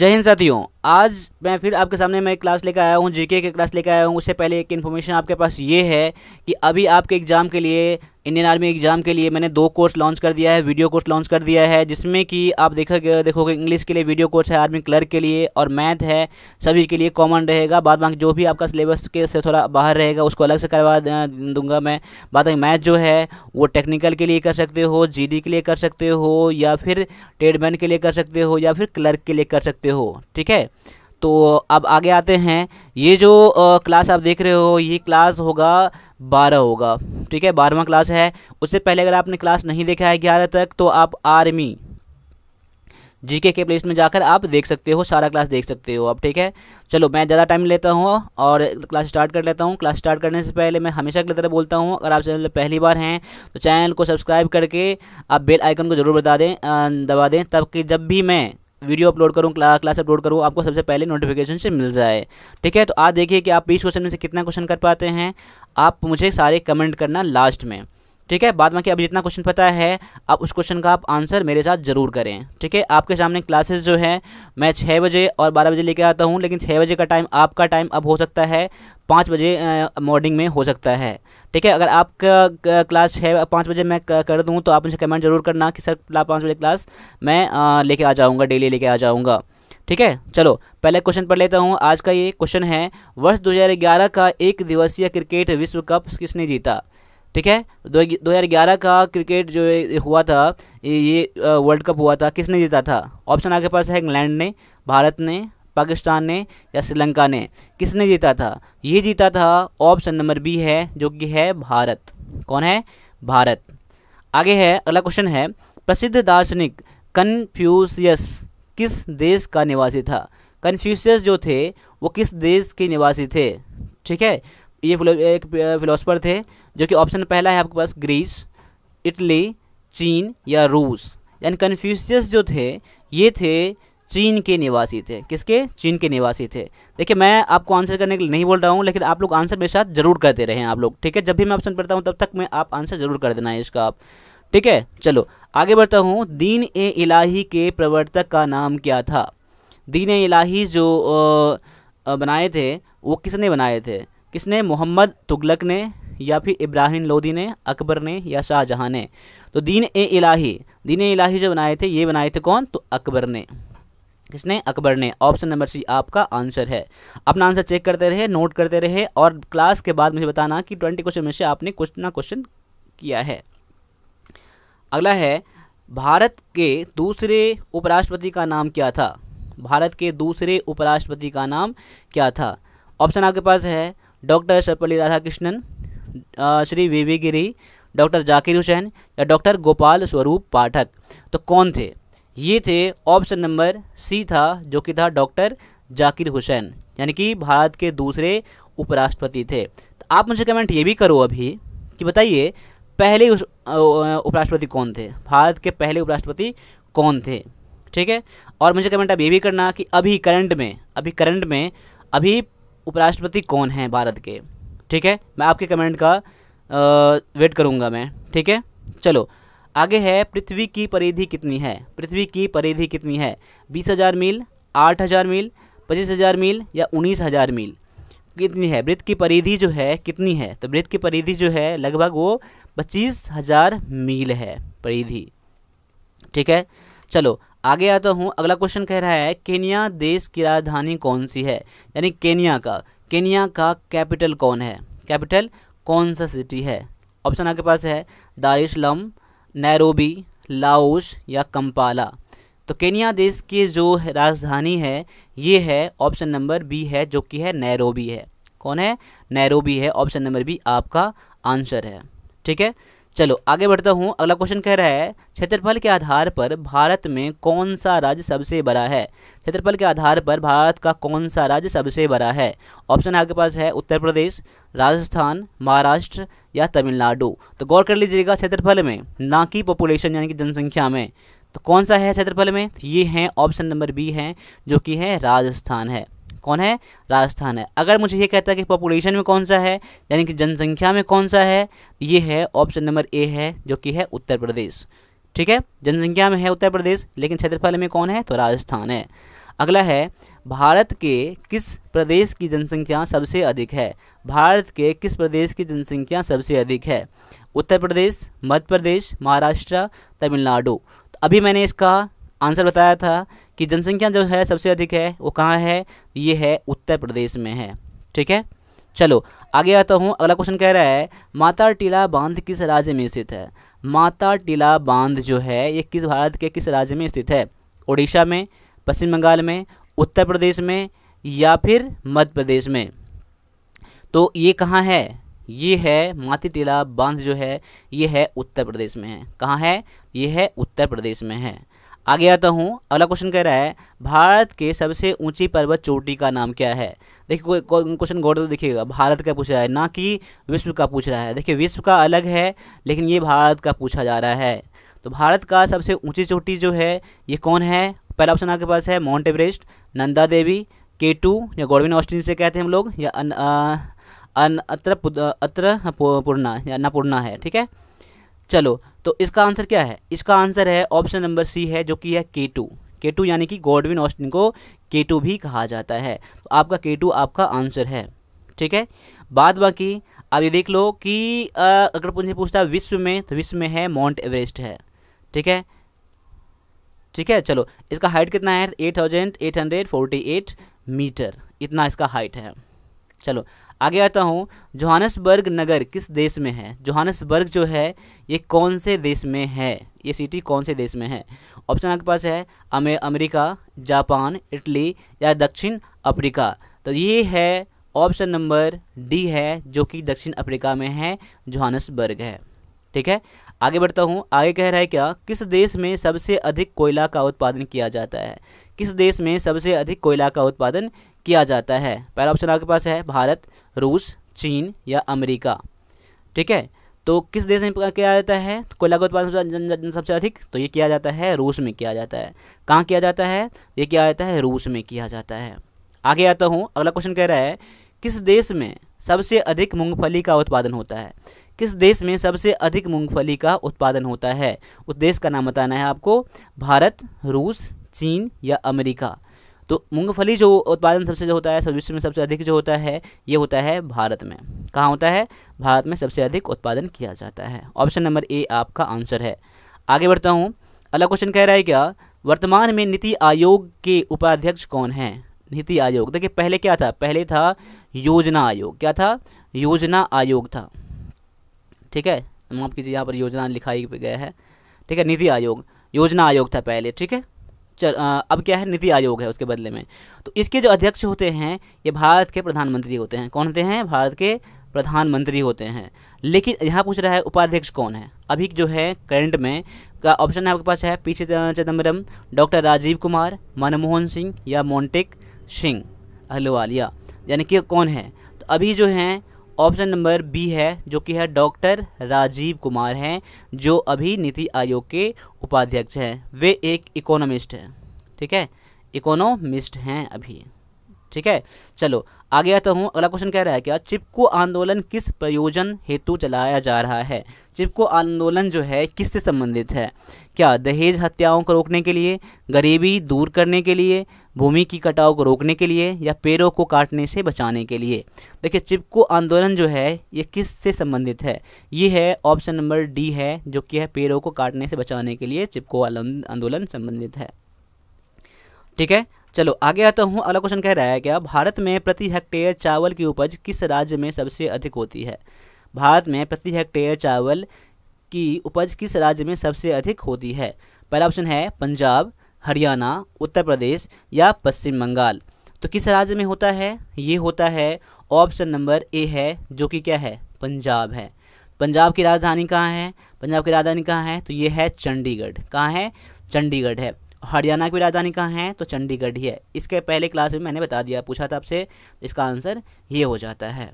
जय हिंद साथियों आज मैं फिर आपके सामने मैं क्लास लेकर आया हूँ जीके के क्लास लेकर आया हूँ उससे पहले एक इन्फॉर्मेशन आपके पास ये है कि अभी आपके एग्ज़ाम के लिए इंडियन आर्मी एग्ज़ाम के लिए मैंने दो कोर्स लॉन्च कर दिया है वीडियो कोर्स लॉन्च कर दिया है जिसमें कि आप देखोगे देखोगे इंग्लिश के लिए वीडियो कोर्स है आर्मी क्लर्क के लिए और मैथ है सभी के लिए कॉमन रहेगा बाद बाकी जो भी आपका सिलेबस के से थोड़ा बाहर रहेगा उसको अलग से करवा दूंगा मैं बाद बाकी मैथ जो है वो टेक्निकल के लिए कर सकते हो जी के लिए कर सकते हो या फिर ट्रेडमैन के लिए कर सकते हो या फिर क्लर्क के लिए कर सकते हो ठीक है तो अब आगे आते हैं ये जो क्लास आप देख रहे हो ये क्लास होगा बारह होगा ठीक है बारहवा क्लास है उससे पहले अगर आपने क्लास नहीं देखा है ग्यारह तक तो आप आर्मी जी के के प्लेस में जाकर आप देख सकते हो सारा क्लास देख सकते हो आप ठीक है चलो मैं ज़्यादा टाइम लेता हूँ और क्लास स्टार्ट कर लेता हूँ क्लास स्टार्ट करने से पहले मैं हमेशा की तरह बोलता हूँ अगर आप चैनल पहली बार हैं तो चैनल को सब्सक्राइब करके आप बेल आइकन को ज़रूर बता दें दबा दें तब कि जब भी मैं वीडियो अपलोड करूँ क्लास अपलोड करूँ आपको सबसे पहले नोटिफिकेशन से मिल जाए ठीक है तो आप देखिए कि आप बीस क्वेश्चन में से कितना क्वेश्चन कर पाते हैं आप मुझे सारे कमेंट करना लास्ट में ठीक है बाद बाकी अभी जितना क्वेश्चन पता है आप उस क्वेश्चन का आप आंसर मेरे साथ ज़रूर करें ठीक है आपके सामने क्लासेस जो है मैं छः बजे और बारह बजे लेके आता हूँ लेकिन छः बजे का टाइम आपका टाइम अब हो सकता है पाँच बजे मॉर्निंग में हो सकता है ठीक है अगर आपका क्लास छः पाँच बजे मैं कर दूँ तो आप मुझे कमेंट जरूर करना कि सर पाँच बजे क्लास मैं लेके आ जाऊँगा डेली लेके आ जाऊँगा ठीक है चलो पहले क्वेश्चन पढ़ लेता हूँ आज का ये क्वेश्चन है वर्ष 2011 का एक दिवसीय क्रिकेट विश्व कप किसने जीता ठीक है दो हज़ार ग्यारह का क्रिकेट जो हुआ था ये वर्ल्ड कप हुआ था किसने जीता था ऑप्शन आपके पास है इंग्लैंड ने भारत ने पाकिस्तान ने या श्रीलंका ने किसने जीता था ये जीता था ऑप्शन नंबर बी है जो कि है भारत कौन है भारत आगे है अगला क्वेश्चन है प्रसिद्ध दार्शनिक कन्फ्यूशियस किस देश का निवासी था कन्फ्यूशियस जो थे वो किस देश के निवासी थे ठीक है ये एक फिलोसफर थे जो कि ऑप्शन पहला है आपके पास ग्रीस इटली चीन या रूस यानी कन्फ्यूशियस जो थे ये थे चीन के निवासी थे किसके चीन के निवासी थे देखिए मैं आपको आंसर करने के लिए नहीं बोल रहा हूँ लेकिन आप लोग आंसर मेरे साथ जरूर करते रहें आप लोग ठीक है जब भी मैं ऑप्शन पढ़ता हूँ तब तक मैं आप आंसर जरूर कर देना है इसका आप ठीक है चलो आगे बढ़ता हूँ दीन ए इलाही के प्रवर्तक का नाम क्या था दीन ए इलाही जो बनाए थे वो किसने बनाए थे किसने मोहम्मद तुगलक ने या फिर इब्राहिम लोदी ने अकबर ने या शाहजहाँ ने तो दीन ए इलाही दीन ए इलाही जो बनाए थे ये बनाए थे कौन तो अकबर ने किसने अकबर ने ऑप्शन नंबर सी आपका आंसर है अपना आंसर चेक करते रहे नोट करते रहे और क्लास के बाद मुझे बताना कि ट्वेंटी क्वेश्चन में से आपने कुछ ना क्वेश्चन किया है अगला है भारत के दूसरे उपराष्ट्रपति का नाम क्या था भारत के दूसरे उपराष्ट्रपति का नाम क्या था ऑप्शन आपके पास है doctor Sarvepalli Radhakrishnan Shri V V Giri doctor Zakir Hussain या डॉक्टर गोपाल स्वरूप पाठक तो कौन थे ये थे ऑप्शन नंबर सी था जो कि था डॉक्टर जाकिर हुसैन यानी कि भारत के दूसरे उपराष्ट्रपति थे तो आप मुझे कमेंट ये भी करो अभी कि बताइए पहले उपराष्ट्रपति कौन थे भारत के पहले उपराष्ट्रपति कौन थे ठीक है और मुझे कमेंट अब ये भी करना कि अभी करंट में अभी करंट में अभी उपराष्ट्रपति कौन हैं भारत के ठीक है मैं आपके कमेंट का वेट करूँगा मैं ठीक है चलो आगे है पृथ्वी की परिधि कितनी है पृथ्वी की परिधि कितनी है बीस हज़ार मील आठ हज़ार मील पच्चीस हज़ार मील या उन्नीस हज़ार मील कितनी है वृत्त की परिधि जो है कितनी है तो वृत्त की परिधि जो है लगभग वो पच्चीस हज़ार मील है परिधि ठीक है चलो आगे आता हूँ अगला क्वेश्चन कह रहा है केनिया देश की राजधानी कौन सी है यानी केनिया का केनिया का कैपिटल कौन है कैपिटल कौन सा सिटी है ऑप्शन आपके पास है दारिशलम नैरोबी लाओस या कंपाला तो केनिया देश की जो राजधानी है ये है ऑप्शन नंबर बी है जो कि है नैरोबी है कौन है नैरोबी है ऑप्शन नंबर बी आपका आंसर है ठीक है चलो आगे बढ़ता हूँ अगला क्वेश्चन कह रहा है क्षेत्रफल के आधार पर भारत में कौन सा राज्य सबसे बड़ा है क्षेत्रफल के आधार पर भारत का कौन सा राज्य सबसे बड़ा है ऑप्शन आपके पास है उत्तर प्रदेश राजस्थान महाराष्ट्र या तमिलनाडु तो गौर कर लीजिएगा क्षेत्रफल में ना कि पॉपुलेशन यानी कि जनसंख्या में तो कौन सा है क्षेत्रफल में ये हैं ऑप्शन नंबर बी है जो कि है राजस्थान है कौन है राजस्थान है अगर मुझे ये कहता है कि पॉपुलेशन में कौन सा है यानी कि जनसंख्या में कौन सा है ये है ऑप्शन नंबर ए है जो कि है उत्तर प्रदेश ठीक है जनसंख्या में है उत्तर प्रदेश लेकिन क्षेत्रफल में कौन है तो राजस्थान है अगला है भारत के किस प्रदेश की जनसंख्या सबसे अधिक है भारत के किस प्रदेश की जनसंख्या सबसे अधिक है उत्तर प्रदेश मध्य प्रदेश महाराष्ट्र तमिलनाडु तो अभी मैंने इसका आंसर बताया था कि जनसंख्या जो है सबसे अधिक है वो कहाँ है ये है उत्तर प्रदेश में है ठीक है चलो आगे आता हूँ अगला क्वेश्चन कह रहा है माता टीला बांध किस राज्य में स्थित है माता टीला बांध जो है ये किस भारत के किस राज्य में स्थित है उड़ीसा में पश्चिम बंगाल में उत्तर प्रदेश में या फिर मध्य प्रदेश में तो ये कहाँ है ये है माती टीला बांध जो है ये है उत्तर प्रदेश में है कहाँ है ये है उत्तर प्रदेश में है आगे आता हूँ अगला क्वेश्चन कह रहा है भारत के सबसे ऊंची पर्वत चोटी का नाम क्या है देखिए क्वेश्चन गौर तो देखिएगा भारत का पूछा है ना कि विश्व का पूछ रहा है देखिए विश्व का अलग है लेकिन ये भारत का पूछा जा रहा है तो भारत का सबसे ऊंची चोटी जो है ये कौन है पहला ऑप्शन आपके पास है माउंट एवरेस्ट नंदा देवी के टू या गोडविन ऑस्टिन से कहते हैं हम लोग या अन, आ, अन अत्र अत्र पूर्णा या अन्नापूर्णा है ठीक है चलो तो इसका आंसर क्या है इसका आंसर है ऑप्शन नंबर सी है जो कि है के टू के टू यानी कि गॉडविन ऑस्टिन को के टू भी कहा जाता है तो आपका के टू आपका आंसर है ठीक है बाद बाकी अब ये देख लो कि अगर मुझे पूछता है विश्व में तो विश्व में है माउंट एवरेस्ट है ठीक है ठीक है चलो इसका हाइट कितना है eight thousand eight hundred forty eight metre इतना इसका हाइट है चलो आगे आता हूँ जोहानसबर्ग नगर किस देश में है जोहानसबर्ग जो है ये कौन से देश में है ये सिटी कौन से देश में है ऑप्शन आपके पास है अमे अमेरिका जापान इटली या दक्षिण अफ्रीका तो ये है ऑप्शन नंबर डी है जो कि दक्षिण अफ्रीका में है जोहानसबर्ग है ठीक है आगे बढ़ता हूँ आगे कह रहा है क्या किस देश में सबसे अधिक कोयला का उत्पादन किया जाता है किस देश में सबसे अधिक कोयला का उत्पादन किया जाता है पहला ऑप्शन आपके पास है भारत रूस चीन या अमेरिका ठीक है तो किस देश में किया जाता है तो कोयला का उत्पादन सबसे अधिक तो ये किया जाता है रूस में किया जाता है कहाँ किया जाता है ये किया जाता है रूस में किया जाता है आगे आता हूँ अगला क्वेश्चन कह रहा है किस देश में सबसे अधिक मूंगफली का उत्पादन होता है किस देश में सबसे अधिक मूंगफली का उत्पादन होता है उस देश का नाम बताना है आपको भारत रूस चीन या अमेरिका तो मूंगफली जो उत्पादन सबसे जो होता है सब विश्व में सबसे अधिक जो होता है ये होता है भारत में कहाँ होता है भारत में सबसे अधिक उत्पादन किया जाता है ऑप्शन नंबर ए आपका आंसर है आगे बढ़ता हूँ अगला क्वेश्चन कह रहा है क्या वर्तमान में नीति आयोग के उपाध्यक्ष कौन हैं नीति आयोग देखिए पहले क्या था पहले था योजना आयोग क्या था योजना आयोग था ठीक है माफ कीजिए यहाँ पर योजना लिखाई गया है ठीक है नीति आयोग योजना आयोग था पहले ठीक है चल अब क्या है नीति आयोग है उसके बदले में तो इसके जो अध्यक्ष होते हैं ये भारत के प्रधानमंत्री होते हैं कौन होते हैं भारत के प्रधानमंत्री होते हैं लेकिन यहाँ पूछ रहा है उपाध्यक्ष कौन है अभी जो है करंट में का ऑप्शन आपके पास है पी चिदम्बरम डॉक्टर राजीव कुमार मनमोहन सिंह या मोन्टेक सिंह अहलुवालिया यानी कि कौन है तो अभी जो हैं ऑप्शन नंबर बी है जो कि है डॉक्टर राजीव कुमार हैं जो अभी नीति आयोग के उपाध्यक्ष हैं वे एक इकोनॉमिस्ट हैं ठीक है इकोनॉमिस्ट हैं अभी ठीक है चलो आगे आता हूँ अगला क्वेश्चन कह रहा है क्या चिपको आंदोलन किस प्रयोजन हेतु चलाया जा रहा है चिपको आंदोलन जो है किससे संबंधित है क्या दहेज हत्याओं को रोकने के लिए गरीबी दूर करने के लिए भूमि की कटाव को रोकने के लिए या पेड़ों को काटने से बचाने के लिए देखिए चिपको आंदोलन जो है ये किस से संबंधित है ये है ऑप्शन नंबर डी है जो कि है पेड़ों को काटने से बचाने के लिए चिपको आंदोलन संबंधित है ठीक है चलो आगे आता हूँ अगला क्वेश्चन कह रहा है क्या भारत में प्रति हेक्टेयर चावल की उपज किस राज्य में सबसे अधिक होती है भारत में प्रति हेक्टेयर चावल की उपज किस राज्य में सबसे अधिक होती है पहला ऑप्शन है पंजाब हरियाणा उत्तर प्रदेश या पश्चिम बंगाल तो किस राज्य में होता है ये होता है ऑप्शन नंबर ए है जो कि क्या है पंजाब है पंजाब की राजधानी कहाँ है पंजाब की राजधानी कहाँ है तो ये है चंडीगढ़ कहाँ है चंडीगढ़ है हरियाणा की राजधानी कहाँ है तो चंडीगढ़ ही है इसके पहले क्लास में मैंने बता दिया पूछा था आपसे इसका आंसर ये हो जाता है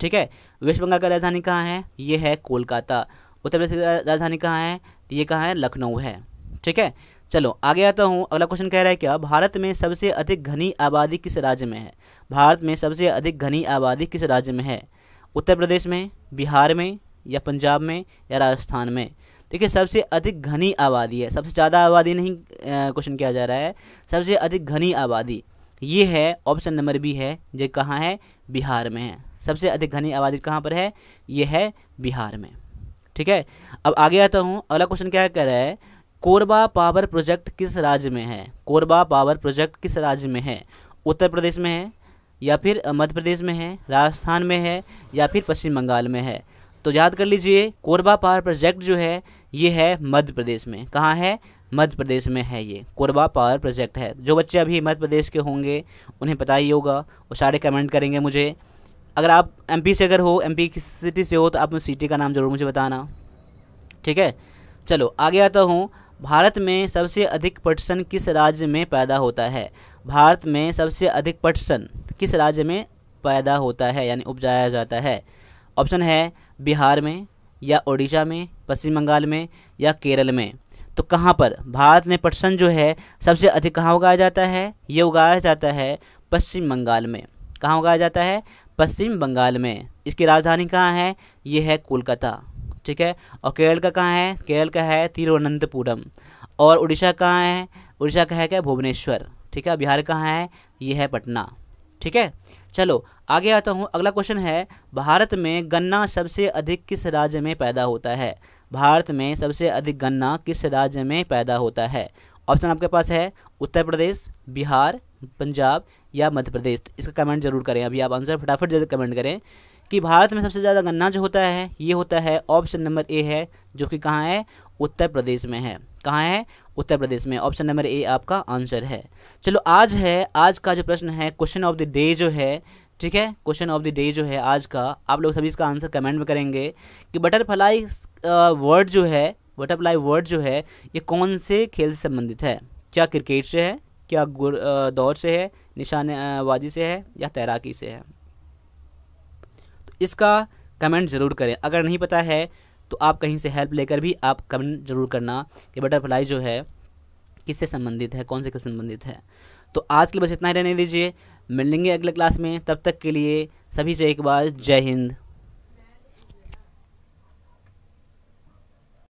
ठीक है वेस्ट बंगाल का राजधानी कहाँ है ये है कोलकाता उत्तर प्रदेश की राजधानी कहाँ है ये कहाँ है लखनऊ है ठीक है चलो आगे आता हूँ अगला क्वेश्चन कह रहा है क्या भारत में सबसे अधिक घनी आबादी किस राज्य में है भारत में सबसे अधिक घनी आबादी किस राज्य में है उत्तर प्रदेश में बिहार में या पंजाब में या राजस्थान में देखिए सबसे अधिक घनी आबादी है सबसे ज़्यादा आबादी नहीं क्वेश्चन किया जा रहा है सबसे अधिक घनी आबादी ये है ऑप्शन नंबर बी है जो कहाँ है बिहार में है सबसे अधिक घनी आबादी कहाँ पर है ये है बिहार में ठीक है अब आगे आता हूँ अगला क्वेश्चन क्या कह रहा है कोरबा पावर प्रोजेक्ट किस राज्य में है कोरबा पावर प्रोजेक्ट किस राज्य में है उत्तर प्रदेश में है या फिर मध्य प्रदेश में है राजस्थान में है या फिर पश्चिम बंगाल में है तो याद कर लीजिए कोरबा पावर प्रोजेक्ट जो है ये है मध्य प्रदेश में कहाँ है मध्य प्रदेश में है ये कोरबा पावर प्रोजेक्ट है जो बच्चे अभी मध्य प्रदेश के होंगे उन्हें पता ही होगा वो सारे कमेंट करेंगे मुझे अगर आप एमपी से अगर हो एमपी की सिटी से हो तो आप सिटी का नाम ज़रूर मुझे बताना ठीक है चलो आगे आता हूँ भारत में सबसे अधिक पटसन किस राज्य में पैदा होता है भारत में सबसे अधिक पटसन किस राज्य में पैदा होता है यानी उपजाया जाता है ऑप्शन है बिहार में या उड़ीसा में पश्चिम बंगाल में या केरल में तो कहाँ पर भारत में पटसन जो है सबसे अधिक कहाँ उगाया जाता है ये उगाया जाता है पश्चिम बंगाल में कहाँ उगाया जाता है पश्चिम बंगाल में इसकी राजधानी कहाँ है ये है कोलकाता ठीक है और केरल का कहाँ है केरल का है तिरुवनंतपुरम और उड़ीसा कहाँ है उड़ीसा का है क्या भुवनेश्वर ठीक है बिहार कहाँ है ये है पटना ठीक है चलो आगे आता हूँ अगला क्वेश्चन है भारत में गन्ना सबसे अधिक किस राज्य में पैदा होता है भारत में सबसे अधिक गन्ना किस राज्य में पैदा होता है ऑप्शन आपके पास है उत्तर प्रदेश बिहार पंजाब या मध्य प्रदेश इसका कमेंट जरूर करें अभी आप आंसर फटाफट जरूर कमेंट करें कि भारत में सबसे ज़्यादा गन्ना जो होता है ये होता है ऑप्शन नंबर ए है जो कि कहाँ है उत्तर प्रदेश में है कहाँ है उत्तर प्रदेश में ऑप्शन नंबर ए आपका आंसर है चलो आज है आज का जो प्रश्न है क्वेश्चन ऑफ द डे जो है ठीक है क्वेश्चन ऑफ द डे जो है आज का आप लोग सभी इसका आंसर कमेंट में करेंगे कि बटरफ्लाई वर्ड जो है बटरफ्लाई वर्ड जो है ये कौन से खेल से संबंधित है क्या क्रिकेट से है क्या दौड़ से है निशानेबाजी से है या तैराकी से है इसका कमेंट ज़रूर करें अगर नहीं पता है तो आप कहीं से हेल्प लेकर भी आप कमेंट जरूर करना कि बटरफ्लाई जो है किससे संबंधित है कौन से किससे संबंधित है तो आज के लिए बस इतना ही रहने दीजिए मिलेंगे अगले क्लास में तब तक के लिए सभी से एक बार जय हिंद